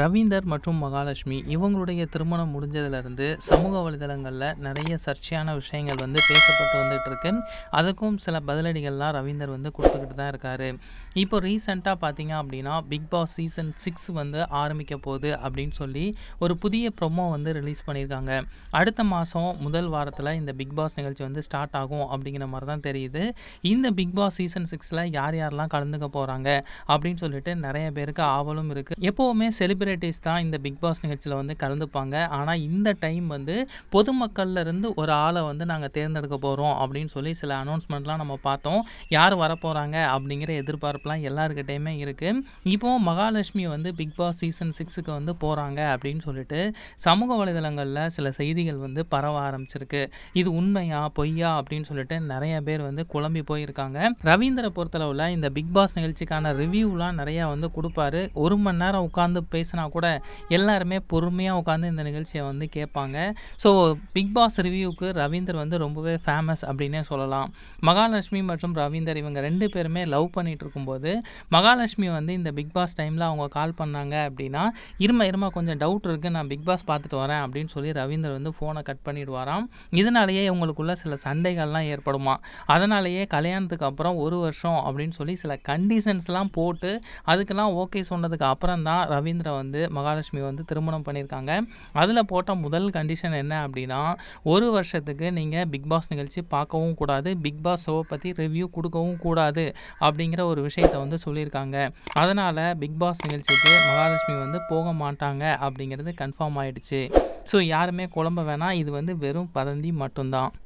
ரவீந்தர் மற்றும் மகாலட்சுமி இவங்களுடைய திருமணம் முடிஞ்சதுலேருந்து சமூக வலைதளங்களில் நிறைய சர்ச்சையான விஷயங்கள் வந்து பேசப்பட்டு வந்துட்டு இருக்கு அதுக்கும் சில பதிலடிகள்லாம் ரவீந்தர் வந்து கொடுத்துக்கிட்டு தான் இருக்கார் இப்போ ரீசெண்டாக பார்த்தீங்க அப்படின்னா பிக் பாஸ் சீசன் சிக்ஸ் வந்து ஆரம்பிக்க போகுது அப்படின்னு சொல்லி ஒரு புதிய ப்ரொமோ வந்து ரிலீஸ் பண்ணியிருக்காங்க அடுத்த மாதம் முதல் வாரத்தில் இந்த பிக் பாஸ் நிகழ்ச்சி வந்து ஸ்டார்ட் ஆகும் அப்படிங்கிற மாதிரி தான் தெரியுது இந்த பிக் பாஸ் சீசன் சிக்ஸில் யார் யாரெல்லாம் கலந்துக்க போகிறாங்க அப்படின்னு சொல்லிட்டு நிறைய பேருக்கு ஆவலும் இருக்குது எப்போவுமே செலிபிரி செலிப்ரிட்டிஸ் தான் இந்த பிக் பாஸ் நிகழ்ச்சியில் வந்து கலந்துப்பாங்க ஆனால் இந்த டைம் வந்து பொதுமக்கள்லேருந்து ஒரு ஆளை வந்து நாங்கள் தேர்ந்தெடுக்க போகிறோம் அப்படின்னு சொல்லி சில அனௌன்ஸ்மெண்ட்லாம் நம்ம பார்த்தோம் யார் வரப்போகிறாங்க அப்படிங்கிற எதிர்பார்ப்புலாம் எல்லாருக்கிட்டையுமே இருக்குது இப்போது மகாலட்சுமி வந்து பிக் பாஸ் சீசன் சிக்ஸுக்கு வந்து போகிறாங்க அப்படின்னு சொல்லிட்டு சமூக வலைதளங்களில் சில செய்திகள் வந்து பரவ ஆரம்பிச்சிருக்கு இது உண்மையா பொய்யா அப்படின்னு சொல்லிட்டு நிறைய பேர் வந்து குழம்பி போயிருக்காங்க ரவீந்திர பொறுத்தளவில் இந்த பிக் பாஸ் நிகழ்ச்சிக்கான ரிவ்யூலாம் நிறையா வந்து கொடுப்பாரு ஒரு மணி நேரம் உட்காந்து பேச பேசினா கூட எல்லாருமே பொறுமையாக உட்காந்து இந்த நிகழ்ச்சியை வந்து கேட்பாங்க ஸோ பிக் பாஸ் ரிவ்யூவுக்கு ரவீந்தர் வந்து ரொம்பவே ஃபேமஸ் அப்படின்னே சொல்லலாம் மகாலட்சுமி மற்றும் ரவீந்தர் இவங்க ரெண்டு பேருமே லவ் பண்ணிகிட்டு இருக்கும்போது மகாலட்சுமி வந்து இந்த பிக் பாஸ் டைமில் அவங்க கால் பண்ணாங்க அப்படின்னா இரும இரும கொஞ்சம் டவுட் இருக்குது நான் பிக் பாஸ் பார்த்துட்டு வரேன் அப்படின்னு சொல்லி ரவீந்தர் வந்து ஃபோனை கட் பண்ணிடுவாராம் இதனாலேயே இவங்களுக்குள்ள சில சண்டைகள்லாம் ஏற்படுமா அதனாலேயே கல்யாணத்துக்கு அப்புறம் ஒரு வருஷம் அப்படின்னு சொல்லி சில கண்டிஷன்ஸ்லாம் போட்டு அதுக்கெல்லாம் ஓகே சொன்னதுக்கு அப்புறம் தான் ரவீந்திர வந்து வந்து மகாலட்சுமி வந்து திருமணம் பண்ணியிருக்காங்க அதில் போட்ட முதல் கண்டிஷன் என்ன அப்படின்னா ஒரு வருஷத்துக்கு நீங்கள் பிக் பாஸ் நிகழ்ச்சி பார்க்கவும் கூடாது பிக் பாஸ் ஷோவை பற்றி ரிவ்யூ கொடுக்கவும் கூடாது அப்படிங்கிற ஒரு விஷயத்தை வந்து சொல்லியிருக்காங்க அதனால் பிக் பாஸ் நிகழ்ச்சிக்கு மகாலட்சுமி வந்து போக மாட்டாங்க அப்படிங்கிறது கன்ஃபார்ம் ஆகிடுச்சு ஸோ யாருமே குழம்ப வேணாம் இது வந்து வெறும் பதந்தி மட்டும்தான்